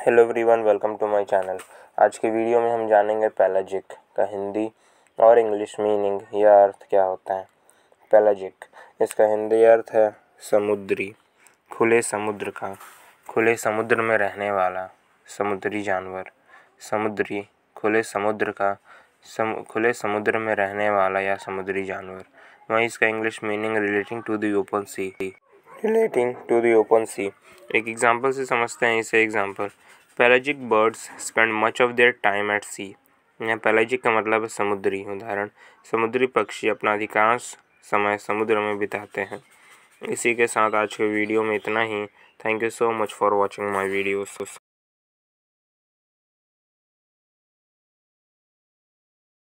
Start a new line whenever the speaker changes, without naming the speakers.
hello everyone welcome to my channel आज के video में हम जानेंगे पैलाजिक का हिंदी और इंग्लिश मीनिंग या अर्थ क्या होता है पैलाजिक इसका हिंदी अर्थ है समुद्री खुले समुद्र का खुले समुद्र में रहने वाला समुद्री जानवर समुद्री खुले समुद्र का सम खुले समुद्र में रहने वाला या समुद्री जानवर वहीं इसका English meaning relating to the open sea relating to the open sea एक एग्जाम्पल से समझते हैं इसे example pelagic birds spend much of their time at sea यहाँ पैलाजिक का मतलब है समुद्री उदाहरण समुद्री पक्षी अपना अधिकांश समय समुद्र में बिताते हैं इसी के साथ आज के वीडियो में इतना ही thank you so much for watching my videos